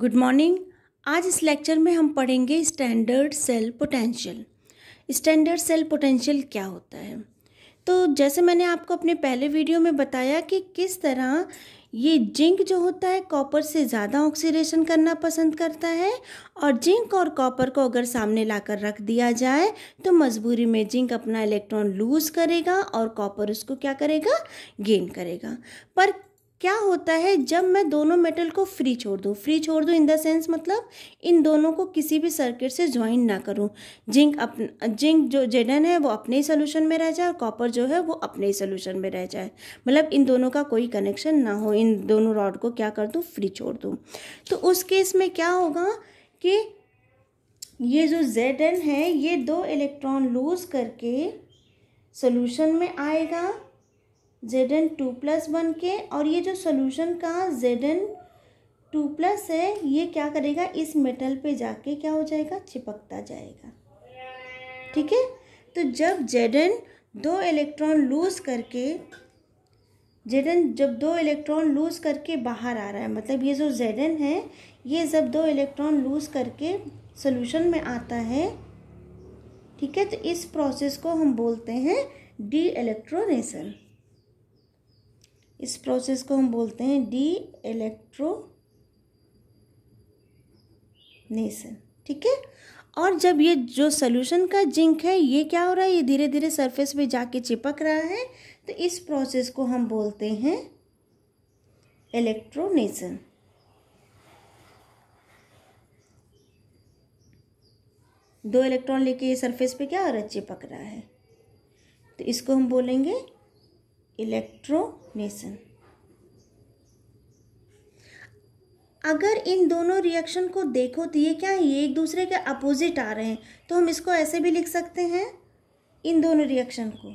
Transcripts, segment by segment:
Good morning आज इस lecture में हम पढ़ेंगे standard cell potential standard cell potential क्या होता है तो जैसे मैंने आपको अपने पहले वीडियो में बताया कि किस तरह ये जिंक जो होता है कॉपर से ज़्यादा ऑक्सीडेशन करना पसंद करता है और जिंक और कॉपर को अगर सामने लाकर रख दिया जाए तो मजबूरी में जिंक अपना इलेक्ट्रॉन लूज़ करेगा और कॉपर उसको क्या करेगा गेन करेगा पर क्या होता है जब मैं दोनों मेटल को फ्री छोड़ दूँ फ्री छोड़ दूँ इन द सेंस मतलब इन दोनों को किसी भी सर्किट से ज्वाइन ना करूँ जिंक अपन जिंक जो जेडन है वो अपने ही सोल्यूशन में रह जाए और कॉपर जो है वो अपने ही सोल्यूशन में रह जाए मतलब इन दोनों का कोई कनेक्शन ना हो इन दोनों रॉड को क्या कर दूँ फ्री छोड़ दूँ तो उस केस में क्या होगा कि ये जो जेड है ये दो इलेक्ट्रॉन लूज करके सोल्यूशन में आएगा जेड एन टू प्लस बन के और ये जो सोल्यूशन का जेड एन टू प्लस है ये क्या करेगा इस मेटल पे जाके क्या हो जाएगा चिपकता जाएगा ठीक है तो जब जेड एन दो इलेक्ट्रॉन लूज करके जेड एन जब दो इलेक्ट्रॉन लूज करके बाहर आ रहा है मतलब ये जो जेड एन है ये जब दो इलेक्ट्रॉन लूज करके सोल्यूशन में आता है ठीक है तो इस प्रोसेस को हम बोलते हैं डी इलेक्ट्रोनेशन इस प्रोसेस को हम बोलते हैं डी इलेक्ट्रोनेशन ठीक है और जब ये जो सोल्यूशन का जिंक है ये क्या हो रहा है ये धीरे धीरे सरफेस पे जाके चिपक रहा है तो इस प्रोसेस को हम बोलते हैं इलेक्ट्रोनेशन दो इलेक्ट्रॉन लेके ये सरफेस पे क्या हो रहा है चिपक रहा है तो इसको हम बोलेंगे इलेक्ट्रोनेशन अगर इन दोनों रिएक्शन को देखो तो ये क्या है ये एक दूसरे के अपोजिट आ रहे हैं तो हम इसको ऐसे भी लिख सकते हैं इन दोनों रिएक्शन को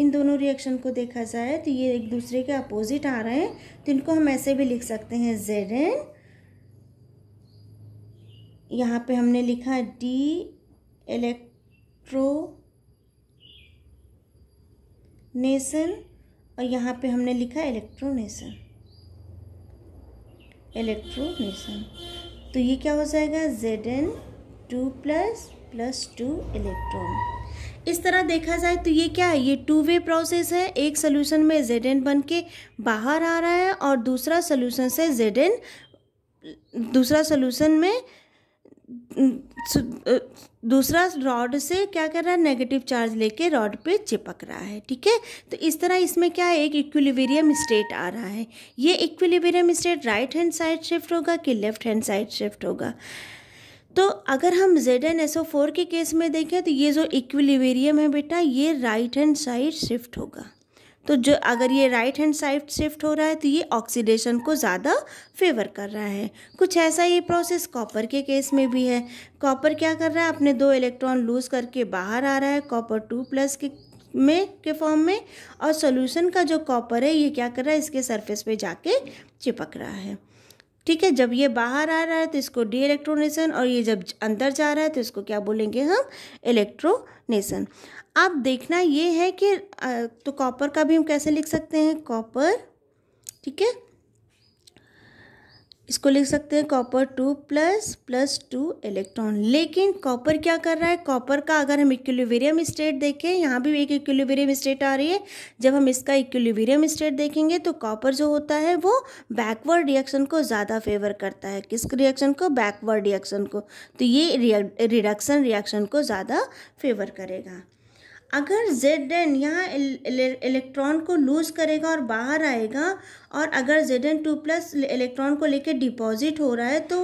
इन दोनों रिएक्शन को देखा जाए तो ये एक दूसरे के अपोजिट आ रहे हैं तो इनको हम ऐसे भी लिख सकते हैं जेड एन यहाँ पर हमने लिखा डी इलेक्ट्रो नेसल और यहाँ पे हमने लिखा इलेक्ट्रोनेसल इलेक्ट्रोनेसल तो ये क्या हो जाएगा Z N two plus plus two electron इस तरह देखा जाए तो ये क्या है ये टू वे प्रोसेस है एक सोल्यूशन में जेड एन बन के बाहर आ रहा है और दूसरा सोल्यूशन से जेड एन दूसरा सोल्यूशन में दूसरा रॉड से क्या कर रहा है नेगेटिव चार्ज लेके रॉड पे चिपक रहा है ठीक है तो इस तरह इसमें क्या है एक इक्विलिवेरियम स्टेट आ रहा है ये equilibrium state right hand side shift होगा कि लेफ्ट हैंड साइड शिफ्ट होगा तो अगर हम Z N S O four के केस में देखें तो ये जो इक्विलिवेरियम है बेटा ये राइट हैंड साइड शिफ्ट होगा तो जो अगर ये राइट हैंड साइड शिफ्ट हो रहा है तो ये ऑक्सीडेशन को ज़्यादा फेवर कर रहा है कुछ ऐसा ही प्रोसेस कॉपर के केस में भी है कॉपर क्या कर रहा है अपने दो इलेक्ट्रॉन लूज़ करके बाहर आ रहा है कॉपर टू प्लस के में के फॉर्म में और सोल्यूशन का जो कॉपर है ये क्या कर रहा है इसके सर्फेस पर जाके चिपक रहा है ठीक है जब ये बाहर आ रहा है तो इसको डी इलेक्ट्रोनेशन और ये जब अंदर जा रहा है तो इसको क्या बोलेंगे हम इलेक्ट्रोनेशन अब देखना ये है कि तो कॉपर का भी हम कैसे लिख सकते हैं कॉपर ठीक है इसको लिख सकते हैं copper two plus plus two electron लेकिन कॉपर क्या कर रहा है कॉपर का अगर हम इक्विलिवेरियम स्टेट देखें यहाँ भी एक इक्विलिवेरियम स्टेट आ रही है जब हम इसका इक्विलिवेरियम स्टेट देखेंगे तो कॉपर जो होता है वो बैकवर्ड रिएक्शन को ज़्यादा फेवर करता है किस रिएक्शन को बैकवर्ड रिएक्शन को तो ये रिडक्शन रिएक्शन को ज़्यादा फेवर करेगा अगर जेड एन यहाँ इलेक्ट्रॉन को लूज करेगा और बाहर आएगा और अगर Z N two plus electron को लेकर डिपॉजिट हो रहा है तो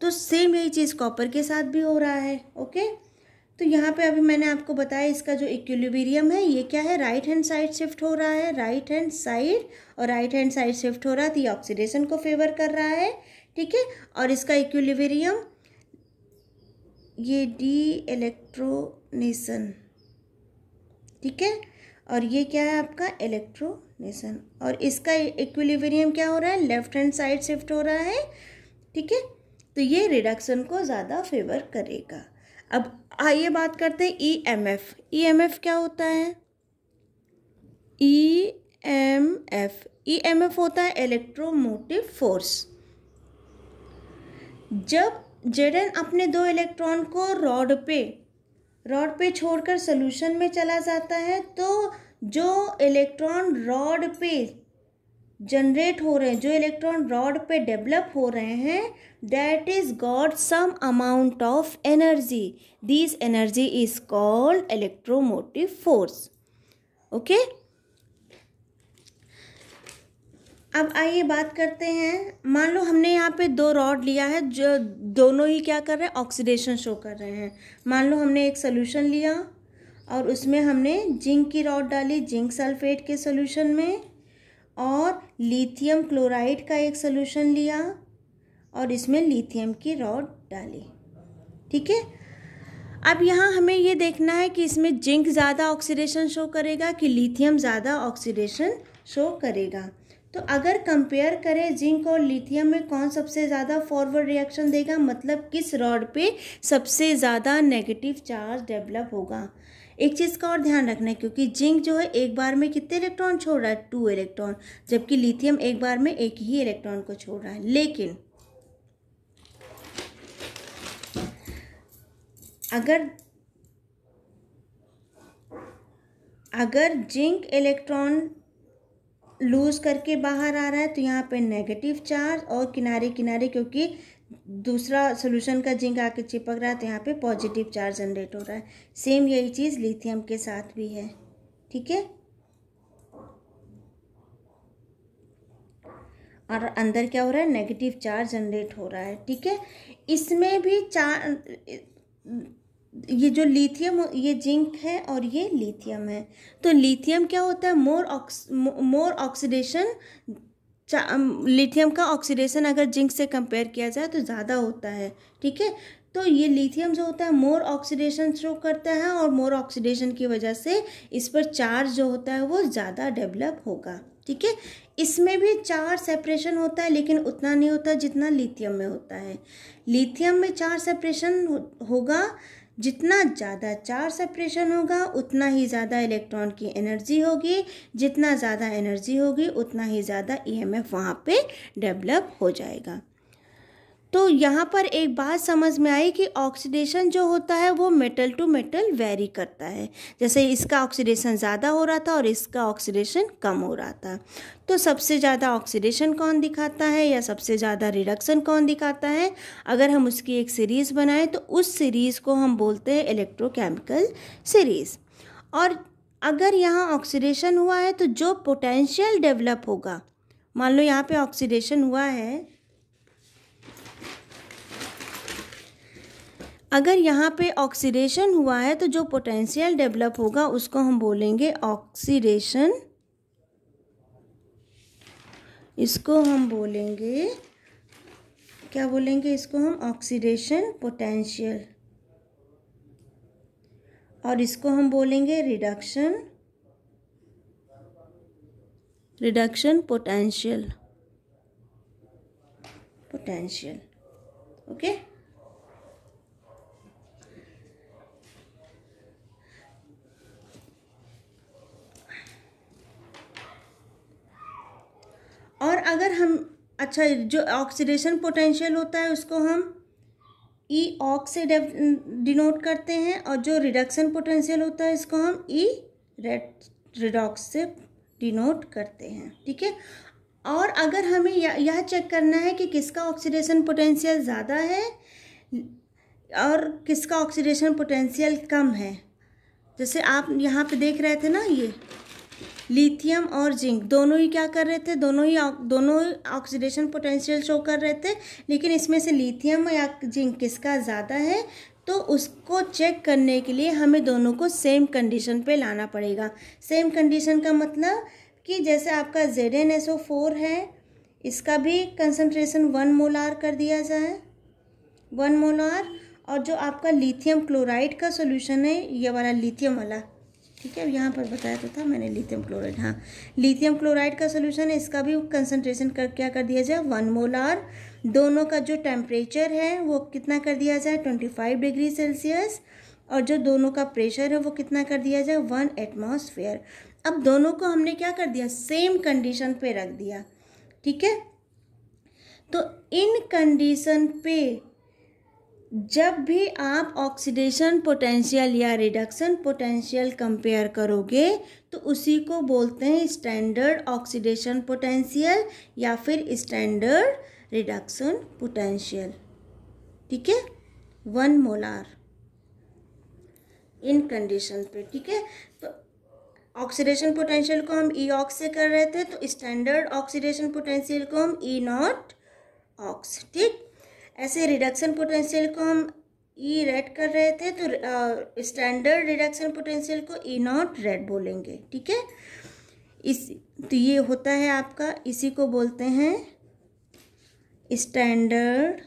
तो सेम यही चीज़ कॉपर के साथ भी हो रहा है ओके तो यहाँ पे अभी मैंने आपको बताया इसका जो इक्विलिब्रियम है ये क्या है राइट हैंड साइड शिफ्ट हो रहा है राइट हैंड साइड और राइट हैंड साइड शिफ्ट हो रहा है तो ये ऑक्सीडेशन को फेवर कर रहा है ठीक है और इसका इक्विलिब्रियम ये डी इलेक्ट्रोनेशन ठीक है और ये क्या है आपका इलेक्ट्रोनेशन और इसका इक्विलिब्रियम क्या हो रहा है लेफ्ट हैंड साइड शिफ्ट हो रहा है ठीक है तो ये रिडक्शन को ज़्यादा फेवर करेगा अब आइए बात करते हैं E M F E M F क्या होता है E M F E M F होता है इलेक्ट्रोमोटिव फोर्स जब जेडन अपने दो इलेक्ट्रॉन को रॉड पे रॉड पे छोड़कर सोल्यूशन में चला जाता है तो जो इलेक्ट्रॉन रॉड पे जनरेट हो रहे हैं जो इलेक्ट्रॉन रॉड पे डेवलप हो रहे हैं that is got some amount of energy this energy is called electromotive force okay अब आइए बात करते हैं मान लो हमने यहाँ पे दो रॉड लिया है जो दोनों ही क्या कर रहे हैं ऑक्सीडेशन शो कर रहे हैं मान लो हमने एक सोल्यूशन लिया और उसमें हमने जिंक की रॉड डाली जिंक सल्फेट के सोल्यूशन में और लिथियम क्लोराइड का एक सोल्यूशन लिया और इसमें लिथियम की रॉड डाली ठीक है अब यहाँ हमें ये देखना है कि इसमें जिंक ज़्यादा ऑक्सीडेशन शो करेगा कि लिथियम ज़्यादा ऑक्सीडेशन शो करेगा तो अगर कंपेयर करें जिंक और लिथियम में कौन सबसे ज़्यादा फॉरवर्ड रिएक्शन देगा मतलब किस रॉड पे सबसे ज़्यादा नेगेटिव चार्ज डेवलप होगा एक चीज़ का और ध्यान रखना है क्योंकि जिंक जो है एक बार में कितने इलेक्ट्रॉन छोड़ रहा है टू इलेक्ट्रॉन जबकि लिथियम एक बार में एक ही इलेक्ट्रॉन को छोड़ रहा है लेकिन अगर अगर जिंक इलेक्ट्रॉन लूज़ करके बाहर आ रहा है तो यहाँ पे नेगेटिव चार्ज और किनारे किनारे क्योंकि दूसरा सोल्यूशन का जिंक आके चिपक रहा है तो यहाँ पे पॉजिटिव चार्ज जनरेट हो रहा है सेम यही चीज़ लिथियम के साथ भी है ठीक है और अंदर क्या हो रहा है नेगेटिव चार्ज जनरेट हो रहा है ठीक है इसमें भी चार ये जो लिथियम ये जिंक है और ये लिथियम है तो लिथियम क्या होता है more ox more oxidation lithium का ऑक्सीडेशन अगर जिंक से कंपेयर किया जाए तो ज़्यादा होता है ठीक है तो ये लिथियम जो होता है मोर ऑक्सीडेशन शो करता है और मोर ऑक्सीडेशन की वजह से इस पर चार्ज जो होता है वो ज़्यादा डेवलप होगा ठीक है इसमें भी चार सेपरेशन होता है लेकिन उतना नहीं होता जितना लिथियम में होता है लिथियम में चार सेपरेशन हो, होगा जितना ज़्यादा चार्ज सेपरेशन होगा उतना ही ज़्यादा इलेक्ट्रॉन की एनर्जी होगी जितना ज़्यादा एनर्जी होगी उतना ही ज़्यादा ईएमएफ e वहाँ पर डेवलप हो जाएगा तो यहाँ पर एक बात समझ में आई कि ऑक्सीडेशन जो होता है वो मेटल टू मेटल वेरी करता है जैसे इसका ऑक्सीडेशन ज़्यादा हो रहा था और इसका ऑक्सीडेशन कम हो रहा था तो सबसे ज़्यादा ऑक्सीडेशन कौन दिखाता है या सबसे ज़्यादा रिडक्शन कौन दिखाता है अगर हम उसकी एक सीरीज़ बनाएं तो उस सीरीज़ को हम बोलते हैं इलेक्ट्रोकेमिकल सीरीज़ और अगर यहाँ ऑक्सीडेशन हुआ है तो जो पोटेंशियल डेवलप होगा मान लो यहाँ पे ऑक्सीडेशन हुआ है अगर यहाँ पे ऑक्सीडेशन हुआ है तो जो पोटेंशियल डेवलप होगा उसको हम बोलेंगे ऑक्सीडेशन इसको हम बोलेंगे क्या बोलेंगे इसको हम ऑक्सीडेशन पोटेंशियल और इसको हम बोलेंगे reduction reduction potential potential okay okay? और अगर हम अच्छा जो ऑक्सीडेशन पोटेंशियल होता है उसको हम ई ऑक्स से डिनोट करते हैं और जो रिडक्शन पोटेंशियल होता है इसको हम ई रेड रिडॉक्स से डिनोट करते हैं ठीक है और अगर हमें यह चेक करना है कि किसका ऑक्सीडेशन पोटेंशियल ज़्यादा है और किसका ऑक्सीडेशन पोटेंशियल कम है जैसे आप यहाँ पे देख रहे थे ना ये लिथियम और जिंक दोनों ही क्या कर रहे थे दोनों ही दोनों ऑक्सीडेशन पोटेंशियल शो कर रहे थे लेकिन इसमें से लिथियम या जिंक किसका ज़्यादा है तो उसको चेक करने के लिए हमें दोनों को सेम कंडीशन पे लाना पड़ेगा सेम कंडीशन का मतलब कि जैसे आपका Z N S O four है इसका भी कंसनट्रेशन वन मोलार कर दिया जाए वन मोलार और जो आपका लिथियम क्लोराइड का सोल्यूशन है ये वाला लिथियम वाला ठीक है यहाँ पर बताया तो था मैंने लिथियम क्लोराइड हाँ लिथियम क्लोराइड का सोल्यूशन है इसका भी कंसनट्रेशन कर क्या कर दिया जाए वन मोलार दोनों का जो टेम्परेचर है वो कितना कर दिया जाए ट्वेंटी फाइव डिग्री सेल्सियस और जो दोनों का प्रेशर है वो कितना कर दिया जाए वन एटमोसफेयर अब दोनों को हमने क्या कर दिया सेम कंडीशन पे रख दिया ठीक है तो इन कंडीशन पे जब भी आप ऑक्सीडेशन पोटेंशियल या रिडक्शन पोटेंशियल कंपेयर करोगे तो उसी को बोलते हैं स्टैंडर्ड ऑक्सीडेशन पोटेंशियल या फिर स्टैंडर्ड रिडक्शन पोटेंशियल ठीक है वन मोलार इन कंडीशन पे ठीक है तो ऑक्सीडेशन पोटेंशियल को हम ई e ऑक्स से कर रहे थे तो स्टैंडर्ड ऑक्सीडेशन पोटेंशियल को हम ई नॉट ऑक्स ठीक ऐसे रिडक्शन पोटेंशियल को हम ई e रेड कर रहे थे तो स्टैंडर्ड रिडक्शन पोटेंशियल को ई नॉट रेड बोलेंगे ठीक है इस तो ये होता है आपका इसी को बोलते हैं स्टैंडर्ड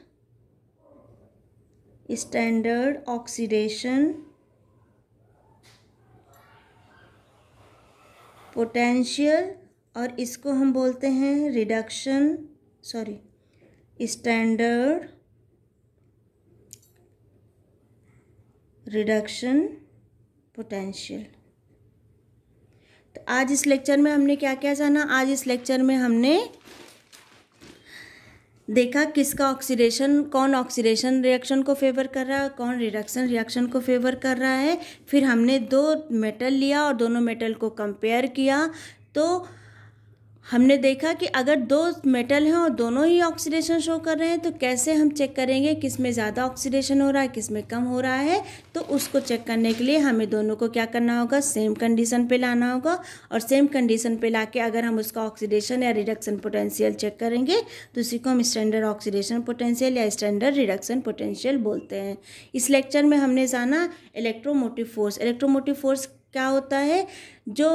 स्टैंडर्ड ऑक्सीडेशन पोटेंशियल और इसको हम बोलते हैं reduction sorry standard reduction potential तो आज इस लेक्चर में हमने क्या क्या जाना आज इस लेक्चर में हमने देखा किसका ऑक्सीडेशन कौन ऑक्सीडेशन रिएक्शन को फेवर कर रहा है कौन रिडक्शन रिएक्शन को फेवर कर रहा है फिर हमने दो मेटल लिया और दोनों मेटल को कंपेयर किया तो हमने देखा कि अगर दो मेटल हैं और दोनों ही ऑक्सीडेशन शो कर रहे हैं तो कैसे हम चेक करेंगे किस में ज़्यादा ऑक्सीडेशन हो रहा है किस में कम हो रहा है तो उसको चेक करने के लिए हमें दोनों को क्या करना होगा सेम कंडीशन पे लाना होगा और सेम कंडीशन पे लाके अगर हम उसका ऑक्सीडेशन या रिडक्शन पोटेंशियल चेक करेंगे तो उसी को हम स्टैंडर्ड ऑक्सीडेशन पोटेंशियल या स्टैंडर्ड रिडक्शन पोटेंशियल बोलते हैं इस लेक्चर में हमने जाना इलेक्ट्रोमोटिव फोर्स इलेक्ट्रोमोटिव फोर्स क्या होता है जो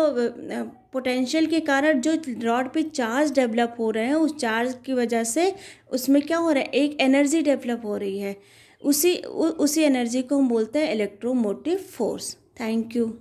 पोटेंशियल के कारण जो रॉड पे चार्ज डेवलप हो रहे हैं उस चार्ज की वजह से उसमें क्या हो रहा है एक एनर्जी डेवलप हो रही है उसी उ, उसी एनर्जी को हम बोलते हैं इलेक्ट्रोमोटिव फोर्स थैंक यू